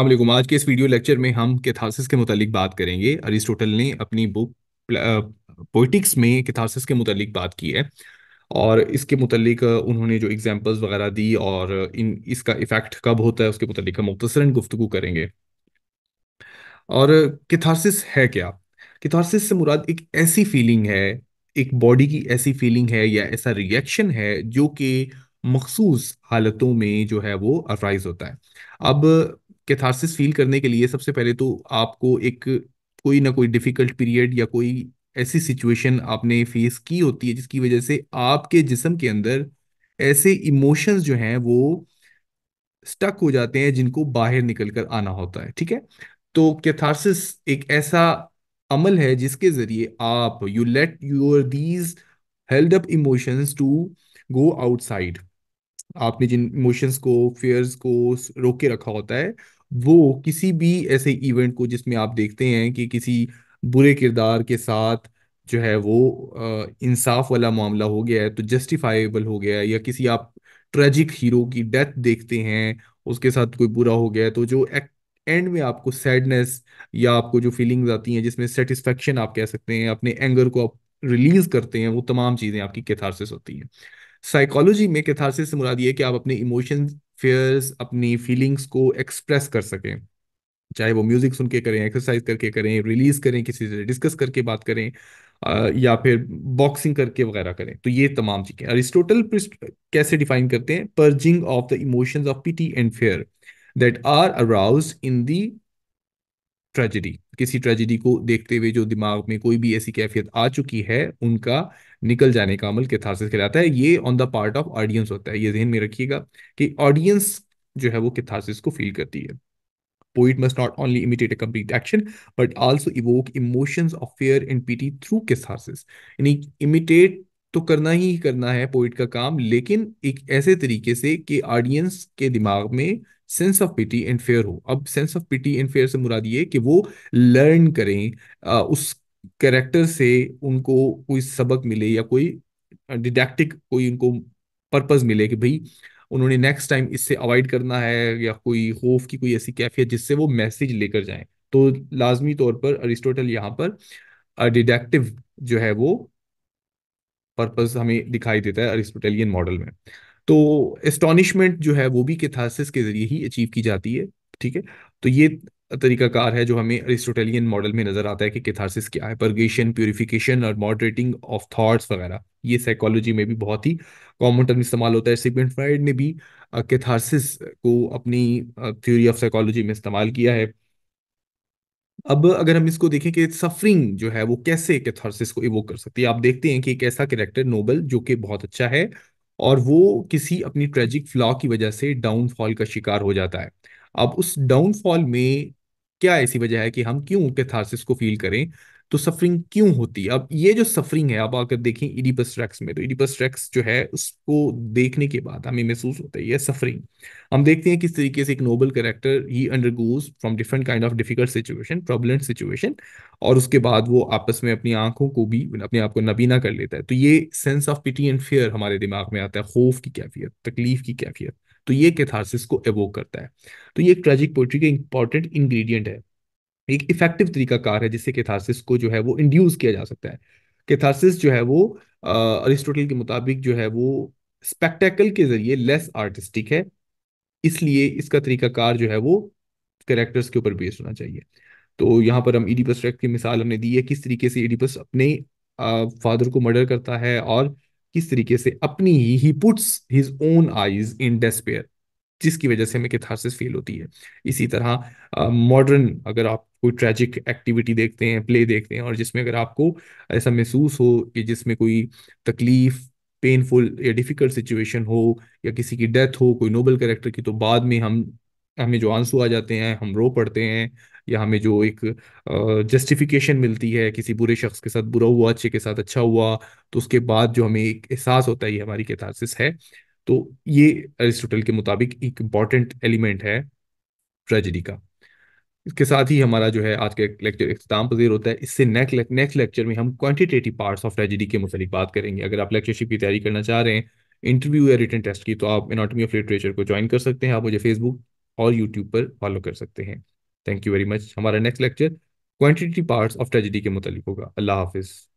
अलैक्म आज के इस वीडियो लेक्चर में हम कैथारसिस के मुतालिक बात करेंगे अरिस्टोटल ने अपनी बुक पोइटिक्स में कैथारसिस के मुतालिक बात की है और इसके मुतालिक उन्होंने जो एग्जांपल्स वगैरह दी और इन इसका इफेक्ट कब होता है उसके मुतालिक हम मुख्तसरन गुफ्तु करेंगे और कैथारसिस है क्या कैथारसिस से मुराद एक ऐसी फीलिंग है एक बॉडी की ऐसी फीलिंग है या ऐसा रिएक्शन है जो कि मखसूस हालतों में जो है वो अराइज होता है अब कैथारसिस फील करने के लिए सबसे पहले तो आपको एक कोई ना कोई डिफिकल्ट पीरियड या कोई ऐसी सिचुएशन आपने फेस की होती है जिसकी वजह से आपके जिसम के अंदर ऐसे इमोशंस जो हैं वो स्टक हो जाते हैं जिनको बाहर निकल कर आना होता है ठीक है तो कैथारसिस एक ऐसा अमल है जिसके जरिए आप you let your these held up emotions to go outside आपने जिन इमोशंस को फेयर्स को रोक के रखा होता है वो किसी भी ऐसे इवेंट को जिसमें आप देखते हैं कि किसी बुरे किरदार के साथ जो है वो इंसाफ वाला मामला हो गया है तो जस्टिफाइबल हो गया है या किसी आप ट्रेजिक हीरो की डेथ देखते हैं उसके साथ कोई बुरा हो गया है तो जो एक, एंड में आपको सैडनेस या आपको जो फीलिंग्स आती हैं जिसमें सेटिस्फेक्शन आप कह सकते हैं अपने एंगर को आप रिलीज करते हैं वो तमाम चीज़ें आपकी कैथारसिस होती हैं साइकोलॉजी में कैथारसिस से मुराद ये कि आप अपने इमोशन फेयर्स अपनी फीलिंग्स को एक्सप्रेस कर सकें चाहे वो म्यूजिक सुन के करें एक्सरसाइज करके करें रिलीज करें किसी से डिस्कस करके बात करें आ, या फिर बॉक्सिंग करके वगैरह करें तो ये तमाम चीज़ें अरिस्टोटल कैसे डिफाइन करते हैं purging of the emotions of pity and fear that are arouse in the tragedy किसी ट्रेजिडी को देखते हुए जो दिमाग में कोई भी ऐसी कैफियत आ चुकी है उनका निकल जाने का अमल किथारसिस कहलाता है ये on the part of audience होता है ये ध्यान में रखिएगा कि ऑडियंस जो है वो किथारसिस को फील करती है poet must not only imitate a complete action but also evoke emotions of fear and pity through catharsis यानी इमिटेट तो करना ही करना है पोइट का काम लेकिन एक ऐसे तरीके से कि ऑडियंस के दिमाग में sense of pity and fear हो अब sense of pity and fear से मुराद ये कि वो लर्न करें आ, उस कैरेक्टर से उनको कोई सबक मिले या कोई डिडेक्टिक कोई उनको पर्पज मिले कि भाई उन्होंने नेक्स्ट टाइम इससे अवॉइड करना है या कोई होफ की कोई ऐसी कैफियत जिससे वो मैसेज लेकर जाए तो लाजमी तौर पर अरिस्टोटल यहाँ पर डिडेक्टिव जो है वो पर्पज हमें दिखाई देता है अरिस्टोटेलियन मॉडल में तो एस्टोनिशमेंट जो है वो भी कैथासिस के जरिए ही अचीव की जाती है ठीक है तो ये तरीकाकार है जो हमें अरिस्टोटेलियन मॉडल में नजर आता है कि किथारसिस क्या है परगेशन प्योरिफिकेशन और मॉडरेटिंग ऑफ थॉट्स वगैरह ये साइकोलॉजी में भी बहुत ही कॉमन टर्म इस्तेमाल होता है सिगमंड फ्राइड ने भी कैथारसिस को अपनी थ्योरी ऑफ साइकोलॉजी में इस्तेमाल किया है अब अगर हम इसको देखें कि सफरिंग जो है वो कैसे कैथारसिस को इवोक कर सकती है आप देखते हैं कि एक ऐसा कैरेक्टर नोबल जो कि बहुत अच्छा है और वो किसी अपनी ट्रेजिक फ्लॉ की वजह से डाउनफॉल का शिकार हो जाता है अब उस डाउनफॉल में क्या ऐसी वजह है कि हम क्यों कैथारसिस को फील करें तो सफरिंग क्यों होती है अब ये जो सफरिंग है आप अगर देखें इडिपस रेक्स में तो इडिपस रेक्स जो है उसको देखने के बाद हमें महसूस होता है ये सफरिंग हम देखते हैं किस तरीके से एक नोबल करेक्टर ही undergoes from different kind of difficult situation problem situation और उसके बाद वो आपस में अपनी आंखों को भी अपने आप को नबीना कर लेता है तो ये sense of pity and fear हमारे दिमाग में आता है खौफ की कैफियत तकलीफ की कैफियत तो ये कैथारसिस को एवोक करता है तो ये ट्रेजिक पोइट्री का इंपॉर्टेंट इंग्रेडिएंट है एक इफेक्टिव तरीका कार है जिससे कैथारसिस को जो है वो इंड्यूस किया जा सकता है कैथारसिस जो है वो अरिस्टोटल के मुताबिक जो है वो स्पेक्टेकल के जरिए लेस आर्टिस्टिक है इसलिए इसका कार जो है वो कैरेक्टर्स के ऊपर बेस्ड होना चाहिए तो यहाँ पर हम ईडीपस ट्रैक की मिसाल हमने दी है किस तरीके से ईडीपस अपने फादर को मर्डर करता है और किस तरीके से अपनी ही ही puts his own eyes in despair जिसकी वजह से हमें कैथारसिस फील होती है इसी तरह मॉडर्न uh, अगर आप कोई ट्रैजिक एक्टिविटी देखते हैं प्ले देखते हैं और जिसमें अगर आपको ऐसा महसूस हो कि जिसमें कोई तकलीफ पेनफुल या डिफिकल्ट सिचुएशन हो या किसी की डेथ हो कोई नोबल कैरेक्टर की तो बाद में हम हमें जो आंसू आ जाते हैं हम रो पड़ते हैं या हमें जो एक जस्टिफिकेशन मिलती है किसी बुरे शख्स के साथ बुरा हुआ अच्छे के साथ अच्छा हुआ तो उसके बाद जो हमें एक एहसास होता है ये हमारी कैथारसिस है तो ये अरिस्टोटल के मुताबिक एक इंपॉर्टेंट एलिमेंट है ट्रेजिडी का इसके साथ ही हमारा जो है आज का लेक्चर इख्ताम पजीर होता है इससे नेक्स्ट नेक्स्ट लेक्चर में हम क्वांटिटेटिव पार्ट्स ऑफ ट्रेजिडी के मुतालिक बात करेंगे अगर आप लेक्चरशिप की तैयारी करना चाह रहे हैं इंटरव्यू या रिटर्न टेस्ट की तो आप एनाटॉमी ऑफ लिटरेचर को ज्वाइन कर सकते हैं आप मुझे फेसबुक और यूट्यूब पर फॉलो कर सकते हैं थैंक यू वेरी मच हमारा next lecture quantity parts of tragedy के मुतालिक होगा अल्लाह हाफिज़